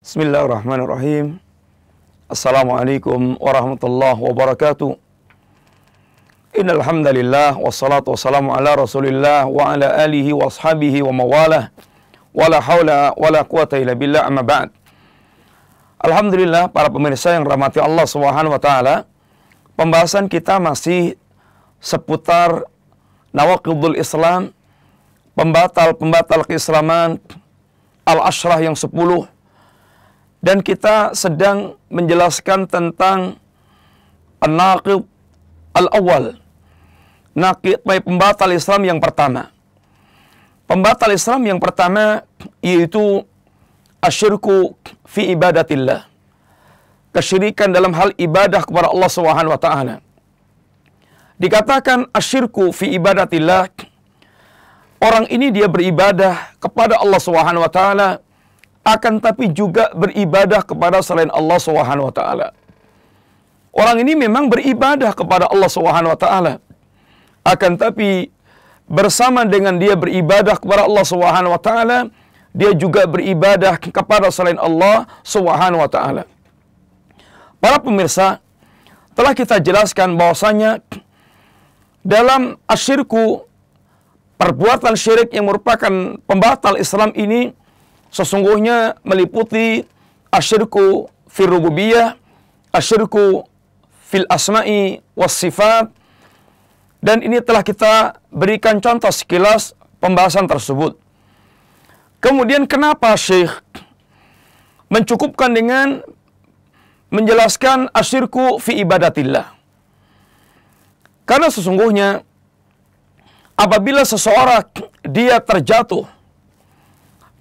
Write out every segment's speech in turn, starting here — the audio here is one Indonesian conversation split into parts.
بسم الله الرحمن الرحيم السلام عليكم ورحمة الله وبركاته إن الحمد لله والصلاة والسلام على رسول الله وعلى آله وأصحابه ومواله ولا حول ولا قوة إلا بالله أما بعد الحمد لله para pemirsa yang rahmati Allah Subhanahu wa taala pembahasan kita masih seputar nawaqidul Islam pembatal-pembatal keislaman al-asyrah yang 10 dan kita sedang menjelaskan tentang an-naqib al-awwal. Naqib pembatal Islam yang pertama. Pembatal Islam yang pertama yaitu asyirku fi ibadatillah. Kesyirikan dalam hal ibadah kepada Allah Subhanahu wa taala. Dikatakan asyirku fi ibadatillah orang ini dia beribadah kepada Allah Subhanahu wa taala akan tapi juga beribadah kepada selain Allah Subhanahu wa taala. Orang ini memang beribadah kepada Allah Subhanahu wa taala. Akan tapi bersama dengan dia beribadah kepada Allah Subhanahu wa taala, dia juga beribadah kepada selain Allah Subhanahu wa taala. Para pemirsa, telah kita jelaskan bahwasanya dalam asyirku perbuatan syirik yang merupakan pembatal Islam ini sesungguhnya meliputi asyirku fil rububiyah, asyirku fil asma'i was sifat. Dan ini telah kita berikan contoh sekilas pembahasan tersebut. Kemudian kenapa Syekh mencukupkan dengan menjelaskan asyirku fi ibadatillah? Karena sesungguhnya apabila seseorang dia terjatuh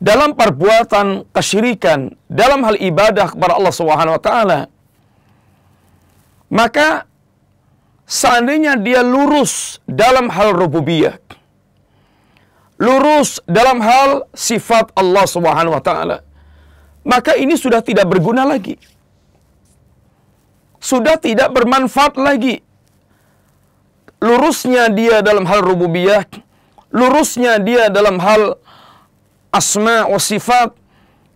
dalam perbuatan kesyirikan, dalam hal ibadah kepada Allah Subhanahu wa taala, maka seandainya dia lurus dalam hal rububiyah, lurus dalam hal sifat Allah Subhanahu wa taala, maka ini sudah tidak berguna lagi. Sudah tidak bermanfaat lagi. Lurusnya dia dalam hal rububiyah, lurusnya dia dalam hal asma wa sifat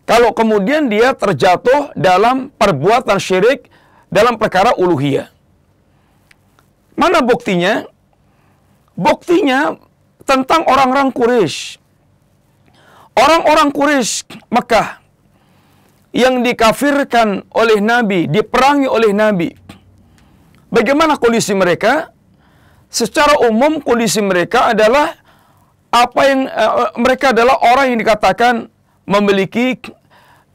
kalau kemudian dia terjatuh dalam perbuatan syirik dalam perkara uluhiyah. Mana buktinya? Buktinya tentang orang-orang Quraisy. Orang-orang Quraisy Mekah yang dikafirkan oleh Nabi, diperangi oleh Nabi. Bagaimana kondisi mereka? Secara umum kondisi mereka adalah apa yang uh, mereka adalah orang yang dikatakan memiliki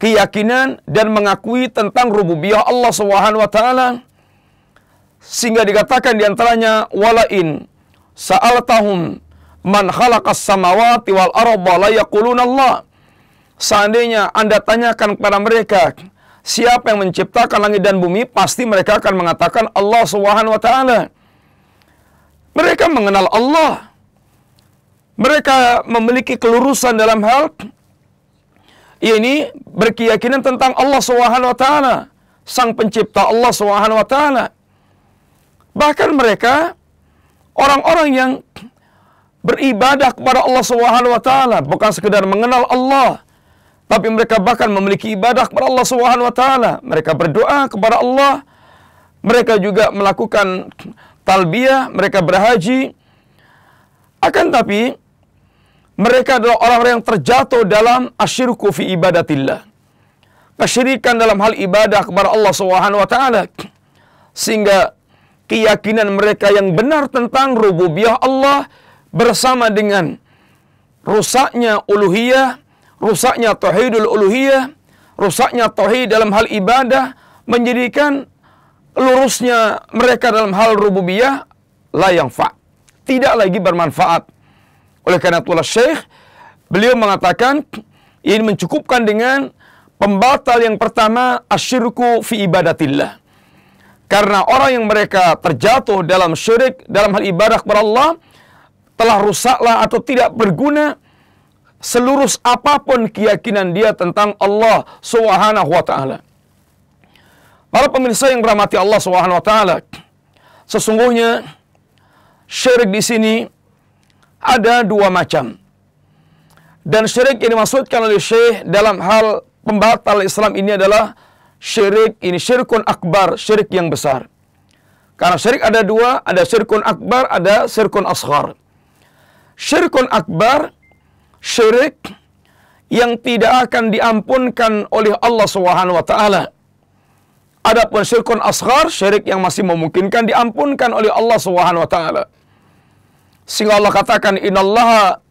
keyakinan dan mengakui tentang rububiyah Allah Subhanahu wa taala sehingga dikatakan di antaranya walain sa'altahum man khalaqas samawati wal arda la yaquluna Allah seandainya Anda tanyakan kepada mereka siapa yang menciptakan langit dan bumi pasti mereka akan mengatakan Allah Subhanahu wa taala mereka mengenal Allah mereka memiliki kelurusan dalam hal ini berkeyakinan tentang Allah Subhanahu wa taala, sang pencipta Allah Subhanahu wa taala. Bahkan mereka orang-orang yang beribadah kepada Allah Subhanahu wa taala bukan sekedar mengenal Allah, tapi mereka bahkan memiliki ibadah kepada Allah Subhanahu wa taala. Mereka berdoa kepada Allah. Mereka juga melakukan talbiyah, mereka berhaji. Akan tapi mereka adalah orang-orang yang terjatuh dalam asyirku fi ibadatillah. Kesyirikan dalam hal ibadah kepada Allah Subhanahu wa taala. Sehingga keyakinan mereka yang benar tentang rububiyah Allah bersama dengan rusaknya uluhiyah, rusaknya tauhidul uluhiyah, rusaknya tauhid dalam hal ibadah menjadikan lurusnya mereka dalam hal rububiyah la yang fa. Tidak lagi bermanfaat oleh karena itulah Syekh beliau mengatakan ini mencukupkan dengan pembatal yang pertama asyirku fi ibadatillah. Karena orang yang mereka terjatuh dalam syirik dalam hal ibadah kepada Allah telah rusaklah atau tidak berguna seluruh apapun keyakinan dia tentang Allah Subhanahu wa taala. Para pemirsa yang dirahmati Allah Subhanahu wa taala, sesungguhnya syirik di sini ada dua macam. Dan syirik yang dimaksudkan oleh Syekh dalam hal pembatal Islam ini adalah syirik ini syirkun akbar, syirik yang besar. Karena syirik ada dua, ada syirkun akbar, ada syirkun asghar. Syirkun akbar, syirik yang tidak akan diampunkan oleh Allah Subhanahu wa taala. Adapun syirkun asghar, syirik yang masih memungkinkan diampunkan oleh Allah Subhanahu wa taala. Sehingga Allah katakan innallaha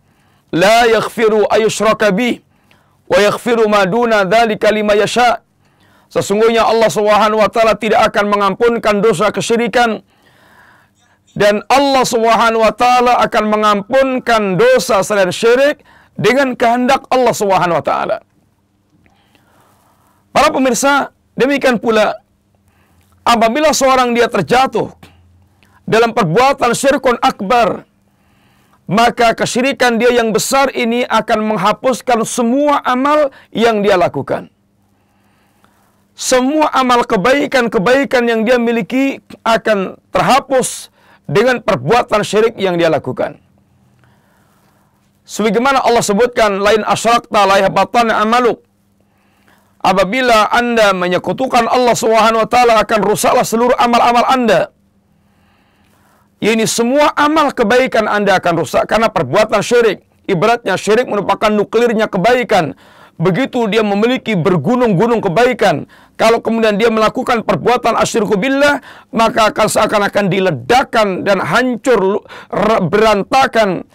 la yaghfiru ayyushraka bih wa yaghfiru ma duna dzalika lima yasha. Sesungguhnya Allah Subhanahu wa taala tidak akan mengampunkan dosa kesyirikan dan Allah Subhanahu wa taala akan mengampunkan dosa selain syirik dengan kehendak Allah Subhanahu wa taala. Para pemirsa, demikian pula apabila seorang dia terjatuh dalam perbuatan syirkun akbar maka kesyirikan dia yang besar ini akan menghapuskan semua amal yang dia lakukan. Semua amal kebaikan-kebaikan yang dia miliki akan terhapus dengan perbuatan syirik yang dia lakukan. Sebagaimana Allah sebutkan lain asyrakta la yahbatan amaluk. Apabila Anda menyekutukan Allah Swt, akan rusaklah seluruh amal-amal Anda. Ini semua amal kebaikan Anda akan rusak karena perbuatan syirik. Ibaratnya syirik merupakan nuklirnya kebaikan. Begitu dia memiliki bergunung-gunung kebaikan, kalau kemudian dia melakukan perbuatan asyirku billah, maka akan seakan-akan diledakan dan hancur berantakan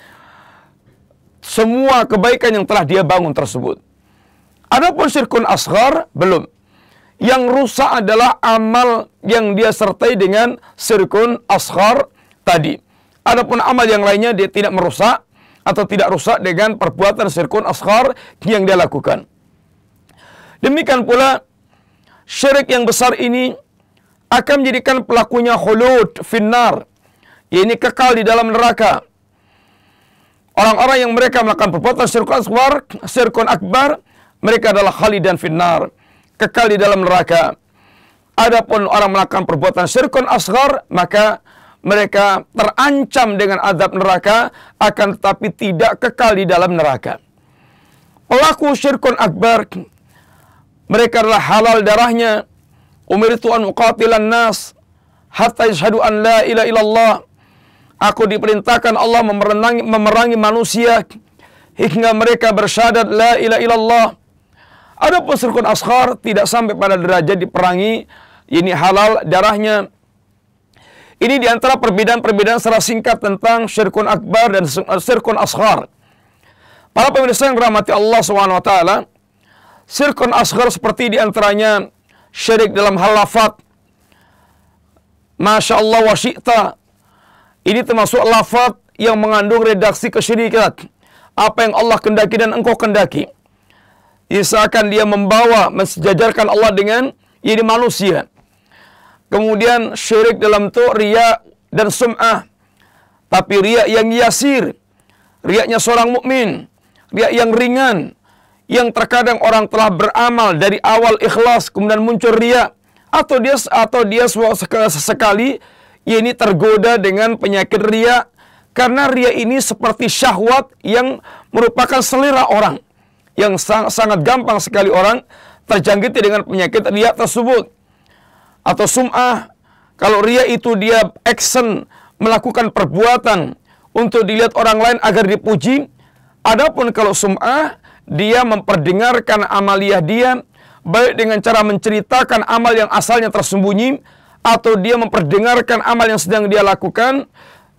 semua kebaikan yang telah dia bangun tersebut. Adapun syirkun asghar belum. Yang rusak adalah amal yang dia sertai dengan syirkun asghar tadi. Adapun amal yang lainnya dia tidak merusak atau tidak rusak dengan perbuatan sirkun asghar yang dia lakukan. Demikian pula syirik yang besar ini akan menjadikan pelakunya khulud finnar, Ini kekal di dalam neraka. Orang-orang yang mereka melakukan perbuatan sirkun asghar, sirkun akbar, mereka adalah dan finnar, kekal di dalam neraka. Adapun orang melakukan perbuatan sirkun asghar, maka mereka terancam dengan azab neraka akan tetapi tidak kekal di dalam neraka. Pelaku syirkun akbar mereka adalah halal darahnya. Umir an uqatilan nas hatta yashhadu an la ilaha illallah. Aku diperintahkan Allah memerangi, memerangi manusia hingga mereka bersyahadat la ilaha illallah. Adapun syirkun asghar tidak sampai pada derajat diperangi, ini halal darahnya ini diantara perbedaan-perbedaan secara singkat tentang syirkun akbar dan eh, syirkun ashar. Para pemirsa yang dirahmati Allah SWT, syirkun ashar seperti diantaranya syirik dalam hal lafad, Masya Allah wa syi'ta. Ini termasuk lafad yang mengandung redaksi kesyirikat. Apa yang Allah kendaki dan engkau kendaki. Isakan dia membawa, mensejajarkan Allah dengan ini manusia kemudian syirik dalam itu ria dan sum'ah. Tapi ria yang yasir, riaknya seorang mukmin, ria yang ringan, yang terkadang orang telah beramal dari awal ikhlas kemudian muncul ria atau dia atau dia sesekali ya ini tergoda dengan penyakit ria karena ria ini seperti syahwat yang merupakan selera orang yang sangat gampang sekali orang terjangkiti dengan penyakit ria tersebut atau sum'ah. Kalau ria itu dia action, melakukan perbuatan untuk dilihat orang lain agar dipuji. Adapun kalau sum'ah, dia memperdengarkan amaliah dia, baik dengan cara menceritakan amal yang asalnya tersembunyi, atau dia memperdengarkan amal yang sedang dia lakukan,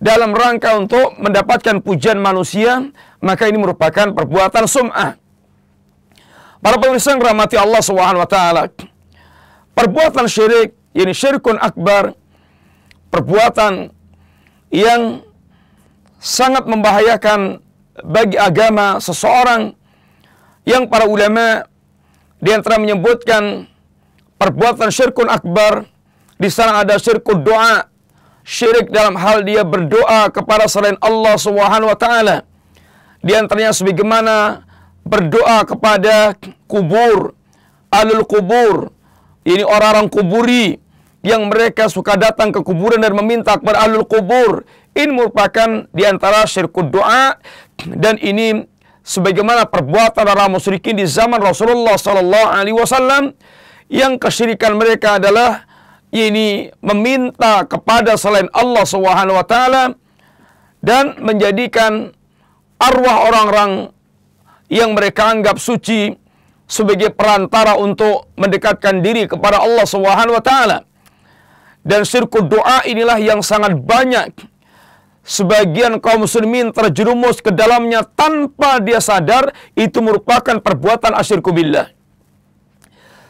dalam rangka untuk mendapatkan pujian manusia, maka ini merupakan perbuatan sum'ah. Para pemirsa yang rahmati Allah Subhanahu wa taala perbuatan syirik, yakni syirkun akbar, perbuatan yang sangat membahayakan bagi agama seseorang yang para ulama di antara menyebutkan perbuatan syirkun akbar di sana ada syirkun doa syirik dalam hal dia berdoa kepada selain Allah Subhanahu wa taala di antaranya sebagaimana berdoa kepada kubur alul kubur ini orang-orang kuburi yang mereka suka datang ke kuburan dan meminta kepada alul kubur. Ini merupakan di antara syirkud doa dan ini sebagaimana perbuatan orang musyrikin di zaman Rasulullah Sallallahu Alaihi Wasallam yang kesyirikan mereka adalah ini meminta kepada selain Allah Subhanahu Wa Taala dan menjadikan arwah orang-orang yang mereka anggap suci sebagai perantara untuk mendekatkan diri kepada Allah Subhanahu wa taala. Dan sirku doa inilah yang sangat banyak sebagian kaum muslimin terjerumus ke dalamnya tanpa dia sadar itu merupakan perbuatan asyirku billah.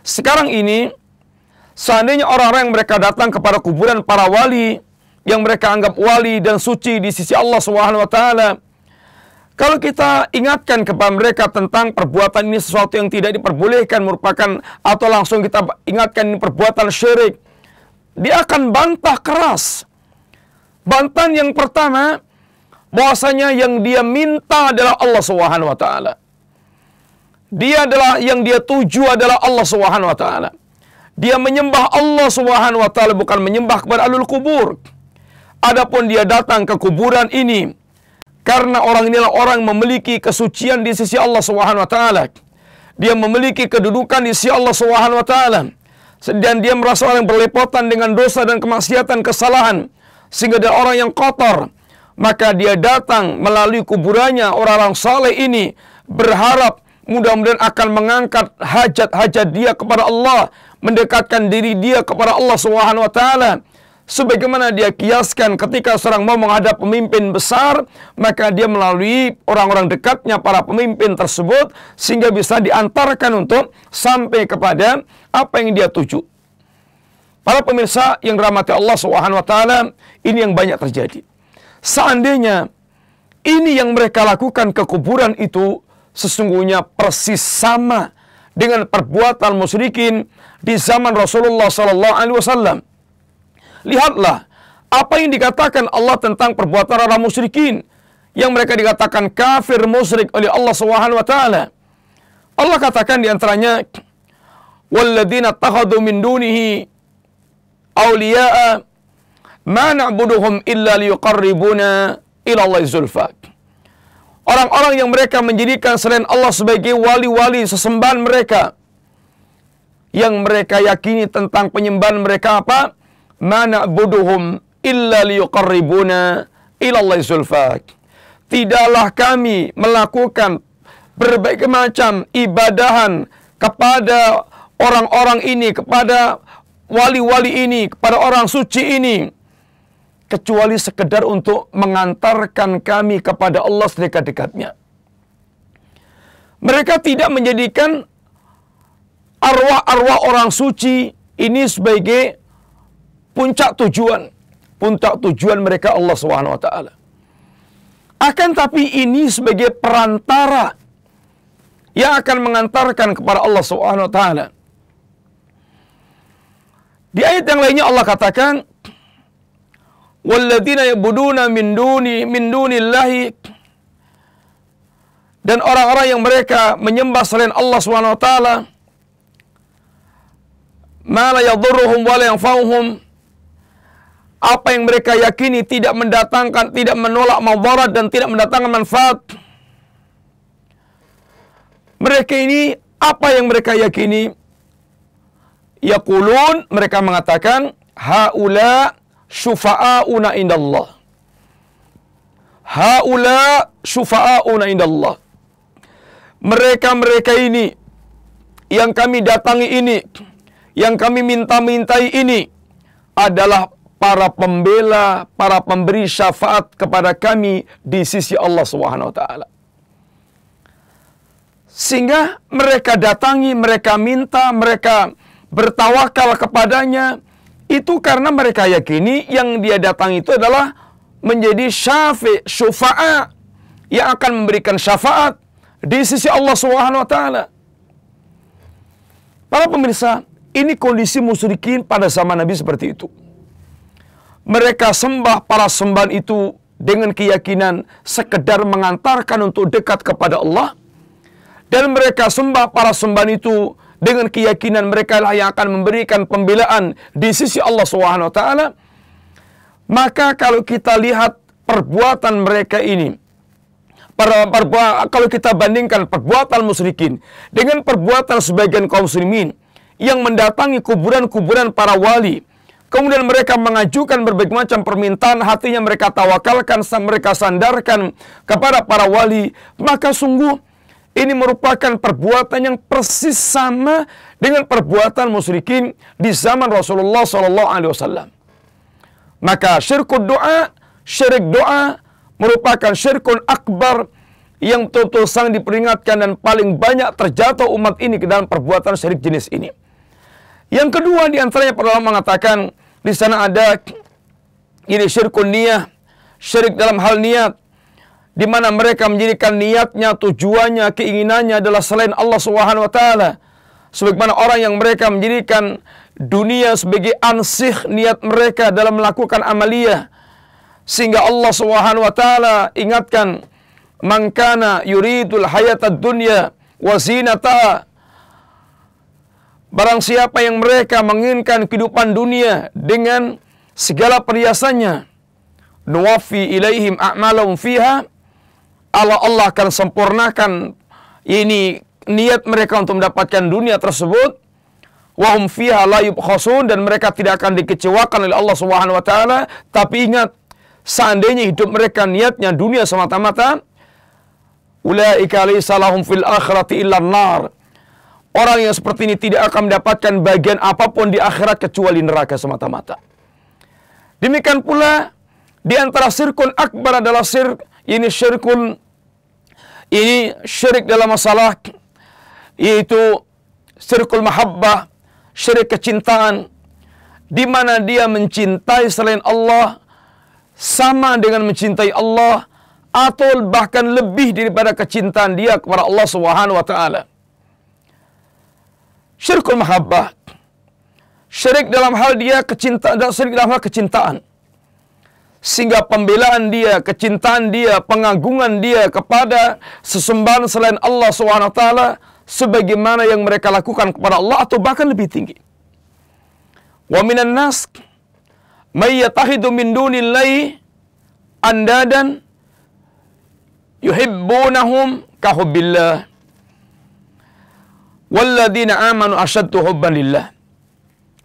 Sekarang ini seandainya orang-orang yang mereka datang kepada kuburan para wali yang mereka anggap wali dan suci di sisi Allah Subhanahu wa taala kalau kita ingatkan kepada mereka tentang perbuatan ini sesuatu yang tidak diperbolehkan merupakan atau langsung kita ingatkan ini perbuatan syirik, dia akan bantah keras. Bantahan yang pertama, bahwasanya yang dia minta adalah Allah Subhanahu wa taala. Dia adalah yang dia tuju adalah Allah Subhanahu wa taala. Dia menyembah Allah Subhanahu wa taala bukan menyembah kepada alul kubur. Adapun dia datang ke kuburan ini karena orang inilah orang memiliki kesucian di sisi Allah Subhanahu wa taala. Dia memiliki kedudukan di sisi Allah Subhanahu wa taala. Dan dia merasa orang yang berlepotan dengan dosa dan kemaksiatan kesalahan sehingga dia orang yang kotor. Maka dia datang melalui kuburannya orang-orang saleh ini berharap mudah-mudahan akan mengangkat hajat-hajat dia kepada Allah, mendekatkan diri dia kepada Allah Subhanahu wa taala sebagaimana dia kiaskan ketika seorang mau menghadap pemimpin besar, maka dia melalui orang-orang dekatnya para pemimpin tersebut sehingga bisa diantarkan untuk sampai kepada apa yang dia tuju. Para pemirsa yang dirahmati Allah Subhanahu wa taala, ini yang banyak terjadi. Seandainya ini yang mereka lakukan ke kuburan itu sesungguhnya persis sama dengan perbuatan musyrikin di zaman Rasulullah sallallahu alaihi wasallam Lihatlah apa yang dikatakan Allah tentang perbuatan orang musyrikin yang mereka dikatakan kafir musyrik oleh Allah Subhanahu wa taala. Allah katakan di antaranya walladzina takhadhu min dunihi awliya'a ma na'buduhum illa liqarribuna ila Allah zulfa. Orang-orang yang mereka menjadikan selain Allah sebagai wali-wali sesembahan mereka yang mereka yakini tentang penyembahan mereka apa? ma na'buduhum illa liyuqarribuna ila sulfaq Tidaklah kami melakukan berbagai macam ibadahan kepada orang-orang ini, kepada wali-wali ini, kepada orang suci ini kecuali sekedar untuk mengantarkan kami kepada Allah sedekat-dekatnya. Mereka tidak menjadikan arwah-arwah orang suci ini sebagai puncak tujuan puncak tujuan mereka Allah Subhanahu wa taala. Akan tapi ini sebagai perantara yang akan mengantarkan kepada Allah Subhanahu wa taala. Di ayat yang lainnya Allah katakan walladzina yabuduna min duni min dunillahi dan orang-orang yang mereka menyembah selain Allah Subhanahu wa taala mala yadhurruhum wa yanfa'uhum apa yang mereka yakini tidak mendatangkan, tidak menolak mawarat dan tidak mendatangkan manfaat. Mereka ini apa yang mereka yakini? ya kulun mereka mengatakan haula syufa'auna indallah. Haula syufa'auna indallah. Mereka-mereka ini yang kami datangi ini, yang kami minta-mintai ini adalah para pembela, para pemberi syafaat kepada kami di sisi Allah Subhanahu wa taala. Sehingga mereka datangi, mereka minta, mereka bertawakal kepadanya itu karena mereka yakini yang dia datang itu adalah menjadi syafi, syufa'a yang akan memberikan syafaat di sisi Allah Subhanahu wa taala. Para pemirsa, ini kondisi musyrikin pada zaman Nabi seperti itu mereka sembah para sembahan itu dengan keyakinan sekedar mengantarkan untuk dekat kepada Allah dan mereka sembah para sembahan itu dengan keyakinan mereka lah yang akan memberikan pembelaan di sisi Allah Swt. maka kalau kita lihat perbuatan mereka ini per, per, kalau kita bandingkan perbuatan musyrikin dengan perbuatan sebagian kaum muslimin yang mendatangi kuburan-kuburan para wali Kemudian mereka mengajukan berbagai macam permintaan, hatinya mereka tawakalkan, mereka sandarkan kepada para wali. Maka sungguh ini merupakan perbuatan yang persis sama dengan perbuatan musyrikin di zaman Rasulullah Sallallahu Alaihi Wasallam. Maka syirkul doa, syirik doa merupakan syirkul akbar yang betul-betul sangat diperingatkan dan paling banyak terjatuh umat ini ke dalam perbuatan syirik jenis ini. Yang kedua diantaranya para ulama mengatakan di sana ada ini syirkun niyah, syirik dalam hal niat. Di mana mereka menjadikan niatnya, tujuannya, keinginannya adalah selain Allah Subhanahu wa taala. Sebagaimana orang yang mereka menjadikan dunia sebagai ansih niat mereka dalam melakukan amalia sehingga Allah Subhanahu wa taala ingatkan mangkana yuridul hayatad dunya wa zinataha Barang siapa yang mereka menginginkan kehidupan dunia dengan segala perhiasannya, nuwafi ilaihim a'malum fiha, Allah Allah akan sempurnakan ini niat mereka untuk mendapatkan dunia tersebut. Wahum fiha la yubkhasun dan mereka tidak akan dikecewakan oleh Allah Subhanahu wa taala, tapi ingat seandainya hidup mereka niatnya dunia semata-mata, ulaika laisa lahum fil akhirati illa nar Orang yang seperti ini tidak akan mendapatkan bagian apapun di akhirat kecuali neraka semata-mata. Demikian pula di antara sirkun akbar adalah sirk ini sirkun ini syirik dalam masalah yaitu sirkul mahabbah, syirik kecintaan di mana dia mencintai selain Allah sama dengan mencintai Allah atau bahkan lebih daripada kecintaan dia kepada Allah Subhanahu wa taala syirkul mahabbah. Syirik dalam hal dia kecintaan dan syirik dalam hal kecintaan. Sehingga pembelaan dia, kecintaan dia, pengagungan dia kepada sesembahan selain Allah SWT sebagaimana yang mereka lakukan kepada Allah atau bahkan lebih tinggi. Wa minan nas may yatahidu min dunillahi andadan yuhibbunahum kahubillah. Walladina amanu ashadu hubban lillah.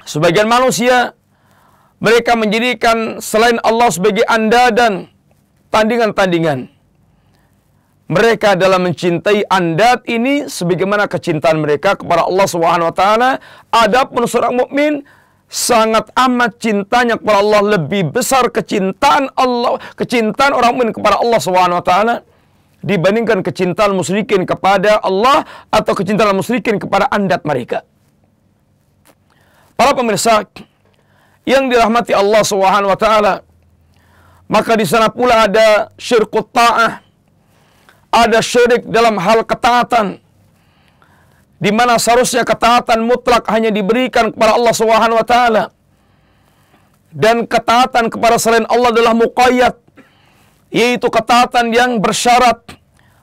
Sebagian manusia mereka menjadikan selain Allah sebagai anda dan tandingan-tandingan. Mereka dalam mencintai andad ini sebagaimana kecintaan mereka kepada Allah swt. wa taala. Adapun seorang mukmin sangat amat cintanya kepada Allah lebih besar kecintaan Allah, kecintaan orang mukmin kepada Allah swt. wa dibandingkan kecintaan musyrikin kepada Allah atau kecintaan musyrikin kepada andat mereka. Para pemirsa yang dirahmati Allah Subhanahu wa taala, maka di sana pula ada syirkut ta'ah. Ada syirik dalam hal ketaatan. Di mana seharusnya ketaatan mutlak hanya diberikan kepada Allah Subhanahu wa taala. Dan ketaatan kepada selain Allah adalah muqayyad yaitu ketaatan yang bersyarat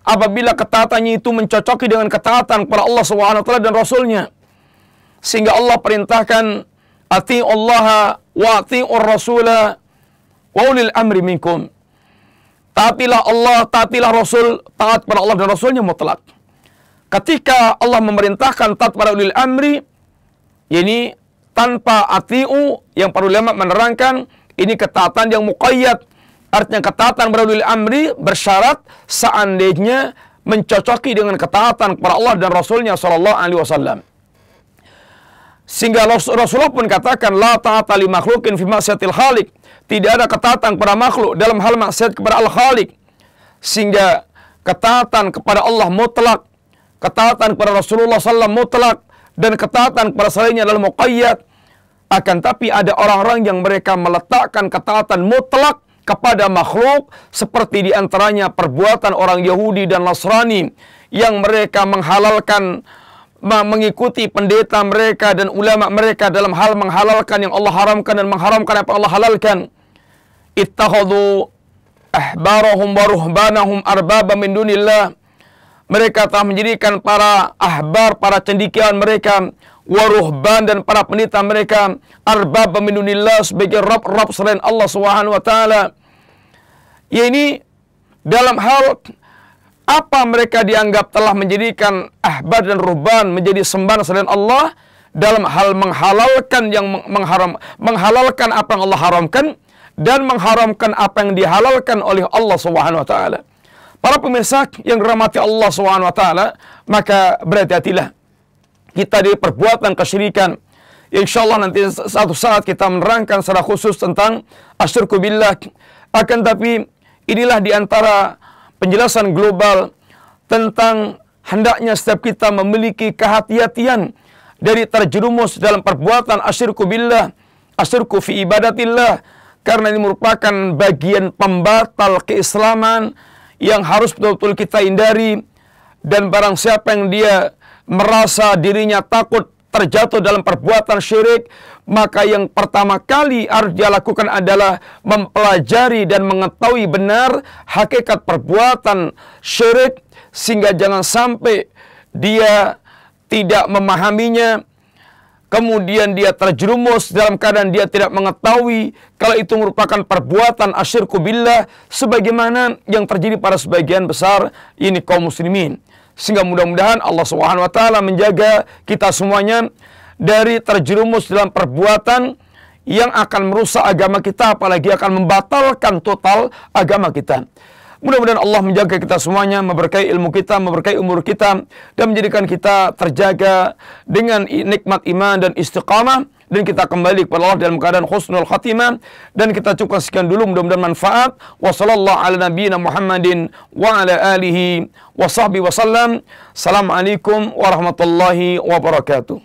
apabila ketaatannya itu mencocoki dengan ketaatan kepada Allah SWT dan rasulnya sehingga Allah perintahkan ati Allah wa ati Rasul wa ulil amri minkum taatilah Allah taatilah rasul taat kepada Allah dan rasulnya mutlak ketika Allah memerintahkan taat kepada ulil amri ini tanpa atiu yang para ulama menerangkan ini ketaatan yang muqayyad Artinya ketaatan ulil amri bersyarat seandainya mencocoki dengan ketaatan kepada Allah dan Rasulnya Shallallahu Alaihi Wasallam. Sehingga Rasulullah pun katakan la taat li makhlukin fi maksiatil halik Tidak ada ketaatan kepada makhluk dalam hal maksiat kepada al Halik. Sehingga ketaatan kepada Allah mutlak, ketaatan kepada Rasulullah Sallam mutlak dan ketaatan kepada selainnya dalam muqayyad. Akan tapi ada orang-orang yang mereka meletakkan ketaatan mutlak kepada makhluk seperti diantaranya perbuatan orang Yahudi dan Nasrani yang mereka menghalalkan mengikuti pendeta mereka dan ulama mereka dalam hal menghalalkan yang Allah haramkan dan mengharamkan apa Allah halalkan. Ittakhadhu ahbarahum wa ruhbanahum arbaba min dunillah. Mereka telah menjadikan para ahbar, para cendikiawan mereka waruhban dan para pendeta mereka arbab pemindunillah sebagai rob-rob selain Allah Subhanahu wa taala. Ya ini dalam hal apa mereka dianggap telah menjadikan ahbab dan ruhban menjadi sembahan selain Allah dalam hal menghalalkan yang mengharam menghalalkan apa yang Allah haramkan dan mengharamkan apa yang dihalalkan oleh Allah Subhanahu wa taala. Para pemirsa yang dirahmati Allah Subhanahu wa taala, maka berhati-hatilah kita dari perbuatan kesyirikan. Insya Allah nanti satu saat kita menerangkan secara khusus tentang asyur billah. Akan tapi inilah diantara penjelasan global tentang hendaknya setiap kita memiliki kehati-hatian dari terjerumus dalam perbuatan asyur billah, asyur fi ibadatillah, karena ini merupakan bagian pembatal keislaman yang harus betul-betul kita hindari dan barang siapa yang dia merasa dirinya takut terjatuh dalam perbuatan syirik, maka yang pertama kali harus dia lakukan adalah mempelajari dan mengetahui benar hakikat perbuatan syirik sehingga jangan sampai dia tidak memahaminya kemudian dia terjerumus dalam keadaan dia tidak mengetahui kalau itu merupakan perbuatan asyirku billah sebagaimana yang terjadi pada sebagian besar ini kaum muslimin sehingga mudah-mudahan Allah Subhanahu wa taala menjaga kita semuanya dari terjerumus dalam perbuatan yang akan merusak agama kita apalagi akan membatalkan total agama kita. Mudah-mudahan Allah menjaga kita semuanya, memberkahi ilmu kita, memberkahi umur kita, dan menjadikan kita terjaga dengan nikmat iman dan istiqamah. Dan kita kembali kepada Allah dalam keadaan khusnul khatimah. Dan kita cukup sekian dulu, mudah-mudahan manfaat. Wassalamualaikum warahmatullahi wabarakatuh.